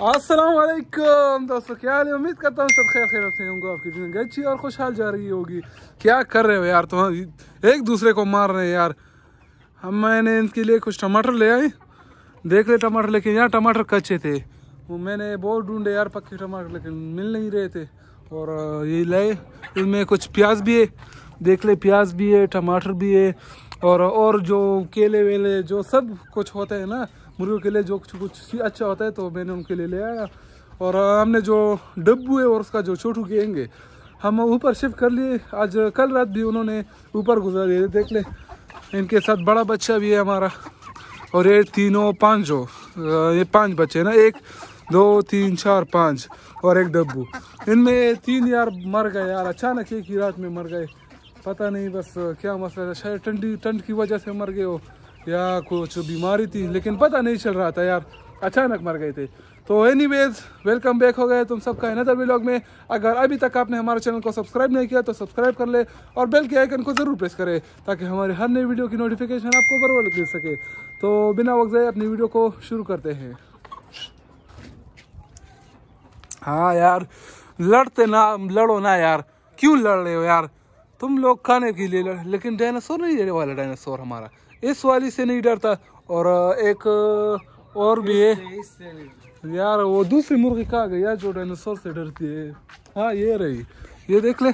वालेकुम दोस्तों क्या हाल है उम्मीद करता हूँ सब खैर खैर से होंगे आपकी जिंदगी अच्छी और खुशहाल जा रही होगी क्या कर रहे हो यार तुम एक दूसरे को मार रहे हैं यार हम मैंने इनके लिए कुछ टमाटर ले आए देख रहे टमाटर लेकिन यार टमाटर कच्चे थे वो मैंने बहुत ढूंढे यार पक्के टमाटर लेकिन मिल नहीं रहे थे और ये लाए इनमें कुछ प्याज भी है देख ले प्याज भी है टमाटर भी है और और जो केले वेले जो सब कुछ होते हैं ना मुर्गियों के लिए जो कुछ कुछ अच्छा होता है तो मैंने उनके लिए ले आया और हमने जो डब्बू है और उसका जो छोटू कहेंगे हम ऊपर शिफ्ट कर लिए आज कल रात भी उन्होंने ऊपर गुजारे देख ले इनके साथ बड़ा बच्चा भी है हमारा और ये तीनों पाँच हो ये पाँच बच्चे ना एक दो तीन चार पाँच और एक डब्बू इनमें तीन यार मर गए यार अचानक एक ही रात में मर गए पता नहीं बस क्या मसला शायद ठंडी ठंड की वजह से मर गए हो या कुछ बीमारी थी लेकिन पता नहीं चल रहा था यार अचानक मर गए थे तो एनी वेलकम बैक हो गए तुम सबका नदर ब्लॉग में अगर अभी तक आपने हमारे चैनल को सब्सक्राइब नहीं किया तो सब्सक्राइब कर ले और बेल के आइकन को ज़रूर प्रेस करें ताकि हमारे हर नई वीडियो की नोटिफिकेशन आपको बरबर मिल सके तो बिना वक्त जाए अपनी वीडियो को शुरू करते हैं हाँ यार लड़ते ना लड़ो ना यार क्यों लड़ रहे हो यार तुम लोग खाने के लिए लड़ लेकिन डायनासोर नहीं देने वाला डायनासोर हमारा इस वाली से नहीं डरता और एक और भी है यार वो दूसरी मुर्गी कहा गई यार जो डायनासोर से डरती है हाँ ये रही ये देख ले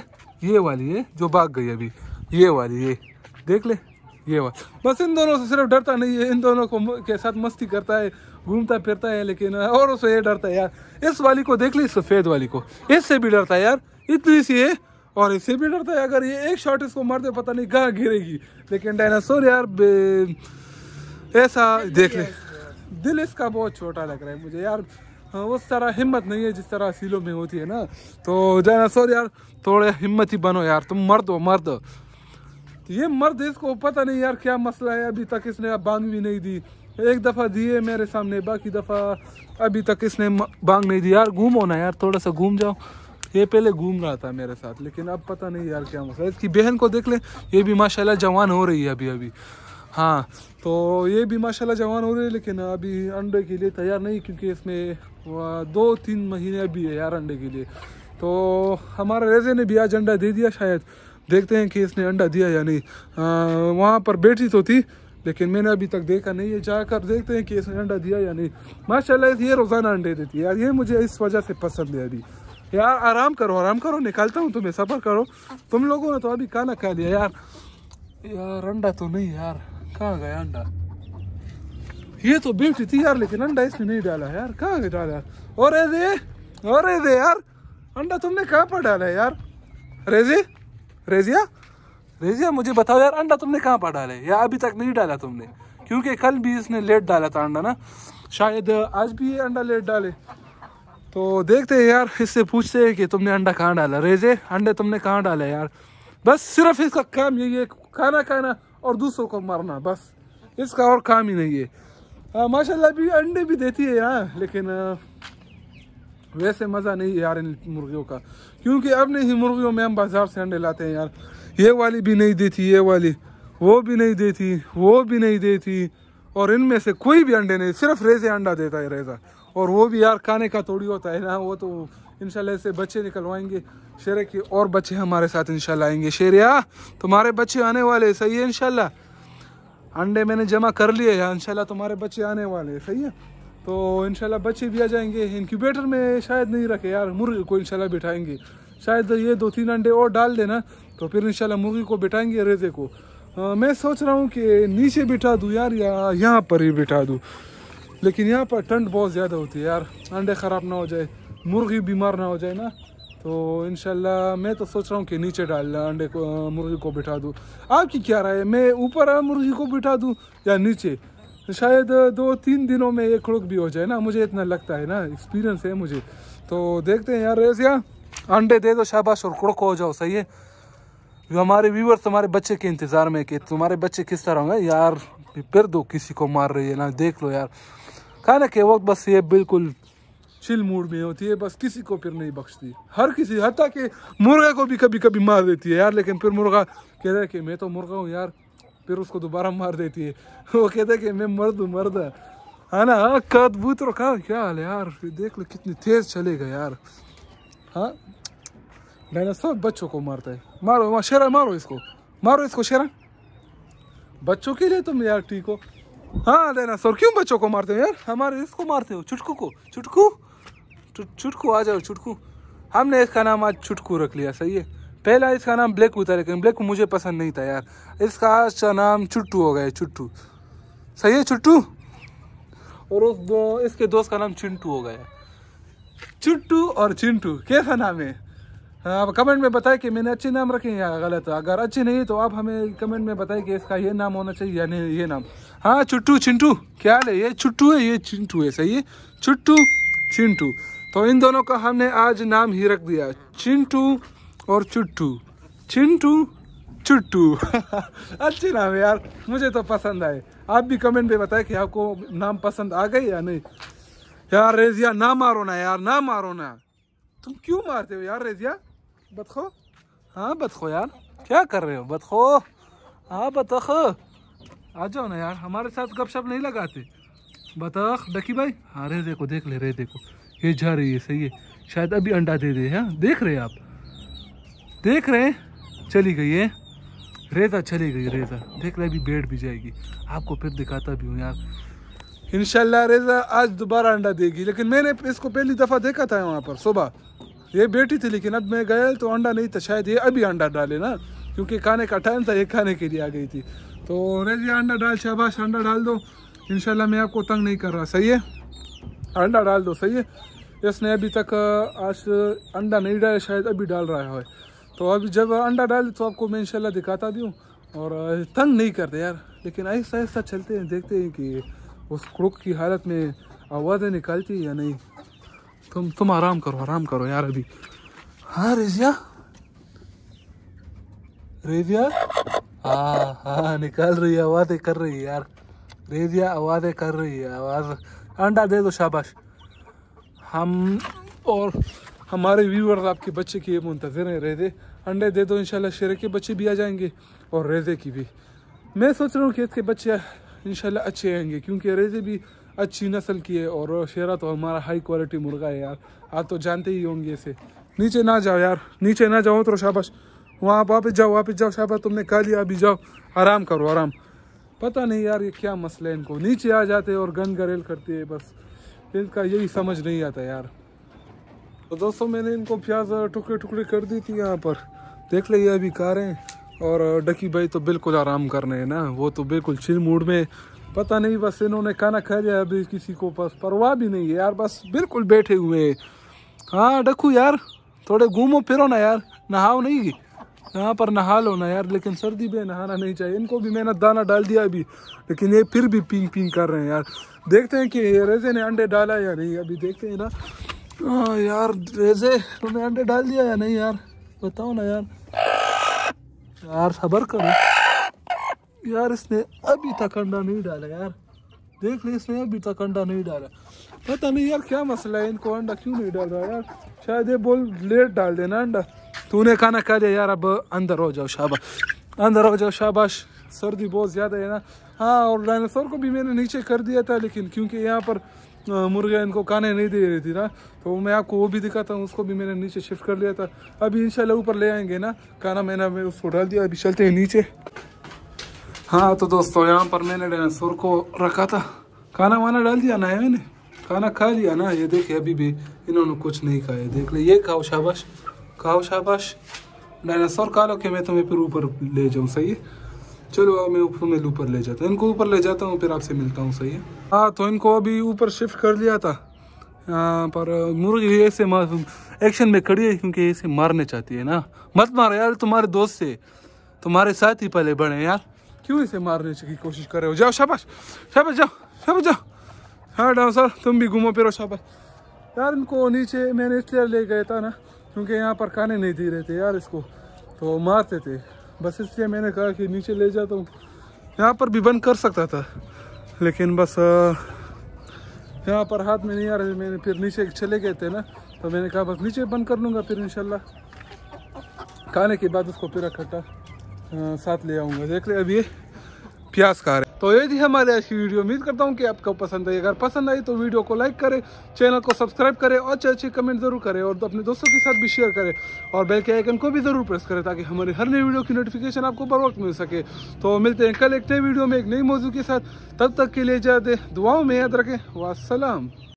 ये वाली है जो भाग गई अभी ये वाली ये देख ले ये वाली बस इन दोनों से सिर्फ डरता नहीं है इन दोनों को के साथ मस्ती करता है घूमता फिरता है लेकिन और उसे ये डरता है यार इस वाली को देख ले सफ़ेद वाली को इससे भी डरता है यार इतनी सी है और इससे भी डरता है अगर ये एक शॉट इसको मार दे पता नहीं कहाँ गिरेगी लेकिन डायनासोर यार ऐसा देख ले दिल इसका बहुत छोटा लग रहा है मुझे यार हाँ, उस तरह हिम्मत नहीं है जिस तरह सीलों में होती है ना तो डायनासोर यार थोड़े हिम्मत ही बनो यार तुम मर्द हो मर्द ये मर्द इसको पता नहीं यार क्या मसला है अभी तक इसने बांग भी नहीं दी एक दफ़ा दिए मेरे सामने बाकी दफ़ा अभी तक इसने बांग नहीं दी यार घूमो ना यार थोड़ा सा घूम जाओ ये पहले घूम रहा था मेरे साथ लेकिन अब पता नहीं यार क्या मसला इसकी बहन को देख ले ये भी माशाल्लाह जवान हो रही है अभी अभी हाँ तो ये भी माशाल्लाह जवान हो रही है लेकिन अभी अंडे के लिए तैयार नहीं क्योंकि इसमें दो तीन महीने अभी है यार अंडे के लिए तो हमारे रेजे ने भी आज अंडा दे दिया शायद देखते हैं कि इसने अंडा दिया या नहीं वहाँ पर बैठी तो थी लेकिन मैंने अभी तक देखा नहीं है जाकर देखते हैं कि इसने अंडा दिया या नहीं माशाल्लाह ये रोज़ाना अंडे देती है यार ये मुझे इस वजह से पसंद है अभी यार आराम करो आराम करो निकालता हूँ तुम्हें सफ़र करो तुम लोगों ने तो अभी खाना खा लिया यार यार अंडा तो नहीं यार कहाँ गया अंडा ये तो बेटी थी यार लेकिन अंडा इसने नहीं डाला यार कहाँ डाला यार और रेजे और रेजे यार अंडा तुमने कहाँ पर डाला है यार रेजे रेजिया रेजिया मुझे बताओ यार अंडा तुमने कहाँ पर डाला है अभी तक नहीं डाला तुमने क्योंकि कल भी इसने लेट डाला था अंडा ना शायद आज भी ये अंडा लेट डाले तो देखते हैं यार इससे पूछते हैं कि तुमने अंडा कहाँ डाला रेजे अंडे तुमने कहाँ डाले यार बस सिर्फ इसका काम यही है खाना खाना और दूसरों को मारना बस इसका और काम ही नहीं है माशाल्लाह भी अंडे भी देती है यार लेकिन आ, वैसे मज़ा नहीं है यार इन मुर्गियों का क्योंकि अपने ही मुर्गियों में हम बाज़ार से अंडे लाते हैं यार ये वाली भी नहीं देती ये वाली वो भी नहीं देती वो भी नहीं देती और इनमें से कोई भी अंडे नहीं सिर्फ रेजे अंडा देता है रेजा और वो भी यार खाने का थोड़ी होता है ना वो तो इनशाला से बच्चे निकलवाएंगे शेर के और बच्चे हमारे साथ इनशाला आएंगे शेरिया तुम्हारे बच्चे आने वाले सही है इनशाला अंडे मैंने जमा कर लिए हैं इनशाला तुम्हारे बच्चे आने वाले सही है तो इनशाला बच्चे भी आ जाएंगे इनक्यूबेटर में शायद नहीं रखे यार मुर्गी को इनशाला बिठाएंगे शायद ये दो तीन अंडे और डाल देना तो फिर इनशाला मुर्गी को बिठाएंगे रेजे को आ, मैं सोच रहा हूँ कि नीचे बिठा दूँ यार यहाँ पर ही बिठा दूँ लेकिन यहाँ पर ठंड बहुत ज़्यादा होती है यार अंडे ख़राब ना हो जाए मुर्गी बीमार ना हो जाए ना तो इन मैं तो सोच रहा हूँ कि नीचे डालना अंडे को मुर्गी को बिठा दूँ आपकी क्या राय है मैं ऊपर मुर्गी को बिठा दूँ या नीचे शायद दो तीन दिनों में एक खुड़क भी हो जाए ना मुझे इतना लगता है ना एक्सपीरियंस है मुझे तो देखते हैं यार रेसिया अंडे दे दो शाबाश और कुड़क हो जाओ सही है जो हमारे व्यूवर्स तुम्हारे बच्चे के इंतज़ार में कि तुम्हारे बच्चे किस तरह होंगे यार फिर दो तो किसी को मार रही है ना देख लो यार खाने के वक्त बस ये बिल्कुल चिल मूड में होती है बस किसी को फिर नहीं बख्शती हर किसी हती कि मुर्गा को भी कभी कभी मार देती है यार लेकिन फिर मुर्गा कह रहा है कि मैं तो मुर्गा हूँ यार फिर उसको दोबारा मार देती है वो कहते हैं कि मैं मर्द हूँ मर्द है ना हाँ कदबूत रखा क्या हाल यार देख लो कितनी तेज चलेगा यार हाँ मैंने सब बच्चों को मारता है मारो मार शेरा मारो इसको मारो इसको शेरा बच्चों के लिए तुम यार ठीक हो हाँ देना सर क्यों बच्चों को मारते हो यार हमारे इसको मारते हो चुटकू को चुटकू चुटकू आ जाओ चुटकू हमने इसका नाम आज चुटकू रख लिया सही है पहला इसका नाम ब्लैक उता लेकिन ब्लैक मुझे पसंद नहीं था यार इसका आज का नाम चुट्टू हो गया चुट्टू सही है चुट्टू और उस दो इसके दोस्त का नाम चिंटू हो गया चुट्टू और चिंटू कैसा नाम है हाँ, आप कमेंट में बताएं कि मैंने अच्छे नाम रखे हैं या गलत अगर अच्छे नहीं तो आप हमें कमेंट में बताएं कि इसका ये नाम होना चाहिए या नहीं ये नाम हाँ चुट्टू चिंटू क्या है ये चुट्टू है ये चिंटू है सही है चुट्टू चिंटू तो इन दोनों का हमने आज नाम ही रख दिया चिंटू और चुट्टू चिंटू चुट्टू अच्छे नाम है यार मुझे तो पसंद आए आप भी कमेंट में बताएं कि आपको नाम पसंद आ गए या नहीं यार रेजिया ना मारो ना यार ना मारो ना तुम क्यों मारते हो यार रेजिया बतखो हाँ बतखो यार क्या कर रहे हो बतखो हाँ बतखो आ जाओ ना यार हमारे साथ गपशप नहीं लगाते बता डकी भाई हाँ रे देखो देख ले रहे देखो ये जा रही है सही है शायद अभी अंडा दे दे हाँ देख रहे हैं आप देख रहे हैं चली गई है रेता चली गई रेजा देख रहे अभी बैठ भी जाएगी आपको फिर दिखाता भी हूँ यार इन रेजा आज दोबारा अंडा देगी लेकिन मैंने इसको पहली दफ़ा देखा था वहाँ पर सुबह ये बैठी थी लेकिन अब मैं गया तो अंडा नहीं था शायद ये अभी अंडा डाले ना क्योंकि खाने का टाइम था ये खाने के लिए आ गई थी तो रेजी अंडा डाल शाबाश अंडा डाल दो इनशाला मैं आपको तंग नहीं कर रहा सही है अंडा डाल दो सही है इसने अभी तक आज अंडा नहीं डाला शायद अभी डाल रहा है तो अभी जब अंडा डाल तो आपको मैं इनशाला दिखाता दूँ और तंग नहीं करते यार लेकिन ऐसा ऐसा चलते हैं देखते हैं कि उस क्रुक की हालत में आवाज़ें निकालती या नहीं तुम तुम आराम करो आराम करो यार अभी हाँ रेजिया रेजिया हाँ हाँ निकाल रही है आवाज़ें कर रही है यार रेजिया आवाज़ें कर रही है आवाज़ अंडा दे दो शाबाश हम और हमारे व्यूअर्स आपके बच्चे की ये मुंतज़र हैं रेजे अंडे दे दो इंशाल्लाह शेर के बच्चे भी आ जाएंगे और रेजे की भी मैं सोच रहा हूँ कि इसके बच्चे इंशाल्लाह अच्छे आएंगे क्योंकि रेजे भी अच्छी नस्ल की है और शेरा तो हमारा हाई क्वालिटी मुर्गा है यार आप तो जानते ही होंगे इसे नीचे ना जाओ यार नीचे ना जाओ तो शाबाश वहाँ वापस जाओ वापस जाओ शाहबा तुमने कहा लिया अभी जाओ आराम करो आराम पता नहीं यार ये क्या मसला है इनको नीचे आ जाते हैं और गन गरेल करते हैं बस इनका यही समझ नहीं आता यार तो दोस्तों मैंने इनको प्याज टुकड़े टुकड़े कर दी थी यहाँ पर देख ये अभी हैं और डकी भाई तो बिल्कुल आराम कर रहे हैं ना वो तो बिल्कुल चिल मूड में पता नहीं बस इन्होंने खाना खा लिया अभी किसी को बस परवाह भी नहीं है यार बस बिल्कुल बैठे हुए हैं हाँ डकू यार थोड़े घूमो फिरो ना यार नहाओ नहीं यहाँ पर नहा लो ना यार लेकिन सर्दी में नहाना नहीं चाहिए इनको भी मैंने दाना डाल दिया अभी लेकिन ये फिर भी पिंग पिंग कर रहे हैं यार देखते हैं कि रेजे ने अंडे डाला या नहीं अभी देखते हैं ना आ, हाँ यार रेजे तुमने अंडे डाल दिया या नहीं यार बताओ ना यार यार सबर करो यार इसने अभी तक अंडा नहीं डाला यार देख ले इसने अभी तक अंडा नहीं डाला पता नहीं यार क्या मसला है इनको अंडा क्यों नहीं डाल रहा यार शायद ये बोल लेट डाल देना अंडा तूने खाना खा लिया यार अब अंदर हो जाओ शाबाश अंदर हो जाओ शाबाश सर्दी बहुत ज़्यादा है ना हाँ और डायनासोर को भी मैंने नीचे कर दिया था लेकिन क्योंकि यहाँ पर मुर्गे इनको खाने नहीं दे रही थी ना तो मैं आपको वो भी दिखाता हूँ उसको भी मैंने नीचे शिफ्ट कर लिया था अभी इंशाल्लाह ऊपर ले आएंगे ना खाना मैंने मैं उसको डाल दिया अभी चलते हैं नीचे हाँ तो दोस्तों यहाँ पर मैंने डायनासोर को रखा था खाना वाना डाल दिया ना मैंने खाना खा लिया ना ये देखे अभी भी इन्होंने कुछ नहीं खाया देख ले ये खाओ शाबाश खाओ शाबाश डायनासोर खा लो कि मैं तुम्हें फिर ऊपर ले जाऊँ सही है चलो अब मैं ऊपर में ऊपर ले जाता हूँ इनको ऊपर ले जाता हूँ फिर आपसे मिलता हूँ सही है हाँ तो इनको अभी ऊपर शिफ्ट कर लिया था आ, पर मुर्गी ऐसे एक्शन में खड़ी है क्योंकि ऐसे मारने चाहती है ना मत मारो यार तुम्हारे दोस्त से तुम्हारे साथ ही पहले बढ़े यार क्यों इसे मारने की कोशिश कर रहे हो जाओ शाबाश शाबाश जाओ शाबाश जाओ हाँ डाउ सर तुम भी घूमो फिर शाबाश यार इनको नीचे मैंने इसलिए ले गया था ना क्योंकि यहाँ पर खाने नहीं दे रहे थे यार इसको तो मारते थे बस इसलिए मैंने कहा कि नीचे ले जाता हूँ यहाँ पर भी बंद कर सकता था लेकिन बस यहाँ पर हाथ में नहीं आ रहे मैंने फिर नीचे चले गए थे ना तो मैंने कहा बस नीचे बंद कर लूँगा फिर इनशाला खाने के बाद उसको फिर इकट्ठा साथ ले आऊँगा देख ले अभी क्या स्कार है तो ये थी हमारे आज की वीडियो उम्मीद करता हूँ कि आपको पसंद आई अगर पसंद आई तो वीडियो को लाइक करें चैनल को सब्सक्राइब करें और अच्छे अच्छे कमेंट जरूर करें और अपने दोस्तों के साथ भी शेयर करें और बेल के आइकन को भी जरूर प्रेस करें ताकि हमारे हर नई वीडियो की नोटिफिकेशन आपको बर वक्त मिल सके तो मिलते हैं कल एक नई वीडियो में एक नई मौजू के साथ तब तक के लिए ज्यादा दुआओं में याद रखें वाला